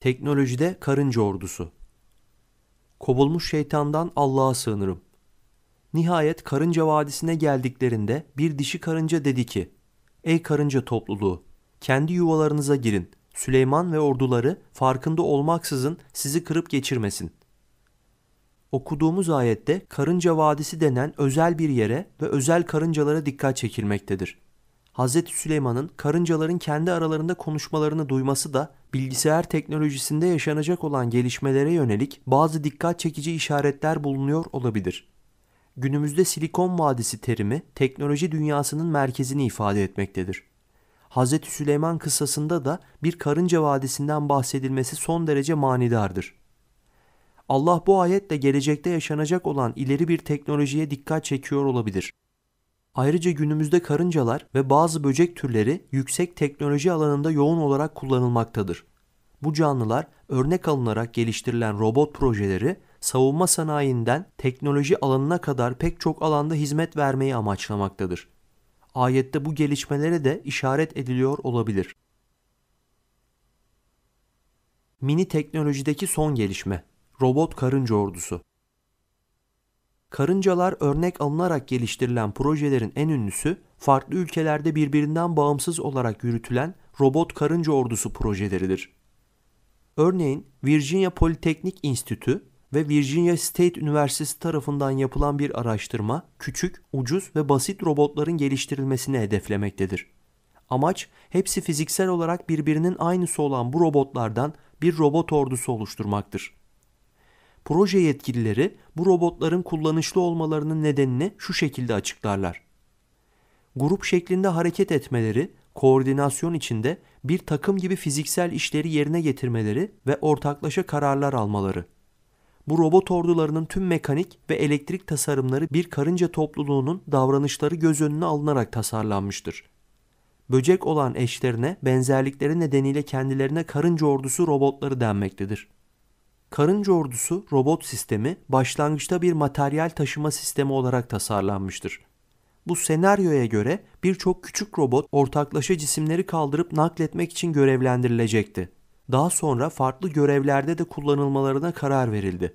Teknolojide karınca ordusu. Kovulmuş şeytandan Allah'a sığınırım. Nihayet karınca vadisine geldiklerinde bir dişi karınca dedi ki, Ey karınca topluluğu, kendi yuvalarınıza girin. Süleyman ve orduları farkında olmaksızın sizi kırıp geçirmesin. Okuduğumuz ayette karınca vadisi denen özel bir yere ve özel karıncalara dikkat çekilmektedir. Hz. Süleyman'ın karıncaların kendi aralarında konuşmalarını duyması da bilgisayar teknolojisinde yaşanacak olan gelişmelere yönelik bazı dikkat çekici işaretler bulunuyor olabilir. Günümüzde Silikon Vadisi terimi teknoloji dünyasının merkezini ifade etmektedir. Hz. Süleyman kıssasında da bir karınca vadisinden bahsedilmesi son derece manidardır. Allah bu ayetle gelecekte yaşanacak olan ileri bir teknolojiye dikkat çekiyor olabilir. Ayrıca günümüzde karıncalar ve bazı böcek türleri yüksek teknoloji alanında yoğun olarak kullanılmaktadır. Bu canlılar örnek alınarak geliştirilen robot projeleri savunma sanayinden teknoloji alanına kadar pek çok alanda hizmet vermeyi amaçlamaktadır. Ayette bu gelişmelere de işaret ediliyor olabilir. Mini teknolojideki son gelişme Robot karınca ordusu Karıncalar örnek alınarak geliştirilen projelerin en ünlüsü farklı ülkelerde birbirinden bağımsız olarak yürütülen robot karınca ordusu projeleridir. Örneğin Virginia Politeknik Enstitü ve Virginia State Üniversitesi tarafından yapılan bir araştırma küçük, ucuz ve basit robotların geliştirilmesini hedeflemektedir. Amaç hepsi fiziksel olarak birbirinin aynısı olan bu robotlardan bir robot ordusu oluşturmaktır. Proje yetkilileri bu robotların kullanışlı olmalarının nedenini şu şekilde açıklarlar. Grup şeklinde hareket etmeleri, koordinasyon içinde bir takım gibi fiziksel işleri yerine getirmeleri ve ortaklaşa kararlar almaları. Bu robot ordularının tüm mekanik ve elektrik tasarımları bir karınca topluluğunun davranışları göz önüne alınarak tasarlanmıştır. Böcek olan eşlerine benzerlikleri nedeniyle kendilerine karınca ordusu robotları denmektedir. Karınca ordusu robot sistemi başlangıçta bir materyal taşıma sistemi olarak tasarlanmıştır. Bu senaryoya göre birçok küçük robot ortaklaşa cisimleri kaldırıp nakletmek için görevlendirilecekti. Daha sonra farklı görevlerde de kullanılmalarına karar verildi.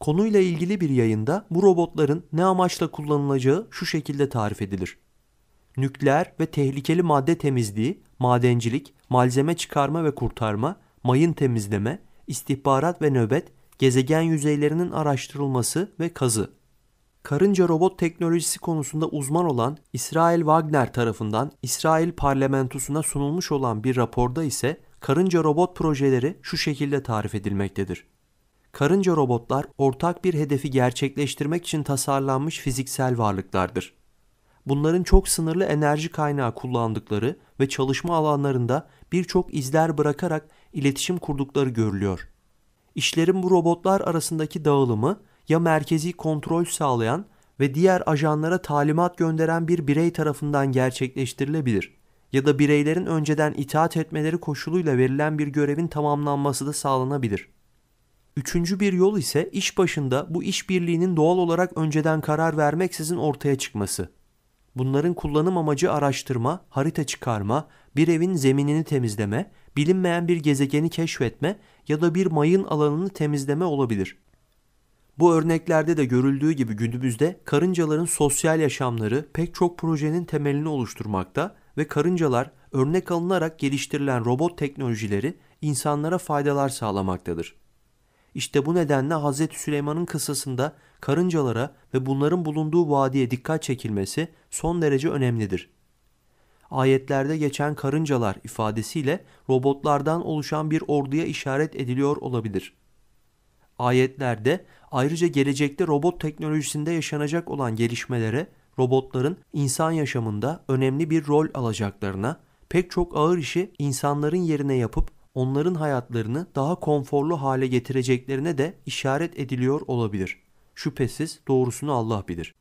Konuyla ilgili bir yayında bu robotların ne amaçla kullanılacağı şu şekilde tarif edilir. Nükleer ve tehlikeli madde temizliği, madencilik, malzeme çıkarma ve kurtarma, mayın temizleme, istihbarat ve nöbet, gezegen yüzeylerinin araştırılması ve kazı. Karınca robot teknolojisi konusunda uzman olan İsrail Wagner tarafından İsrail parlamentosuna sunulmuş olan bir raporda ise karınca robot projeleri şu şekilde tarif edilmektedir. Karınca robotlar ortak bir hedefi gerçekleştirmek için tasarlanmış fiziksel varlıklardır bunların çok sınırlı enerji kaynağı kullandıkları ve çalışma alanlarında birçok izler bırakarak iletişim kurdukları görülüyor. İşlerin bu robotlar arasındaki dağılımı ya merkezi kontrol sağlayan ve diğer ajanlara talimat gönderen bir birey tarafından gerçekleştirilebilir ya da bireylerin önceden itaat etmeleri koşuluyla verilen bir görevin tamamlanması da sağlanabilir. Üçüncü bir yol ise iş başında bu işbirliğinin doğal olarak önceden karar vermeksizin ortaya çıkması. Bunların kullanım amacı araştırma, harita çıkarma, bir evin zeminini temizleme, bilinmeyen bir gezegeni keşfetme ya da bir mayın alanını temizleme olabilir. Bu örneklerde de görüldüğü gibi günümüzde karıncaların sosyal yaşamları pek çok projenin temelini oluşturmakta ve karıncalar örnek alınarak geliştirilen robot teknolojileri insanlara faydalar sağlamaktadır. İşte bu nedenle Hz. Süleyman'ın kısasında karıncalara ve bunların bulunduğu vadiye dikkat çekilmesi son derece önemlidir. Ayetlerde geçen karıncalar ifadesiyle robotlardan oluşan bir orduya işaret ediliyor olabilir. Ayetlerde ayrıca gelecekte robot teknolojisinde yaşanacak olan gelişmelere robotların insan yaşamında önemli bir rol alacaklarına, pek çok ağır işi insanların yerine yapıp onların hayatlarını daha konforlu hale getireceklerine de işaret ediliyor olabilir. Şüphesiz doğrusunu Allah bilir.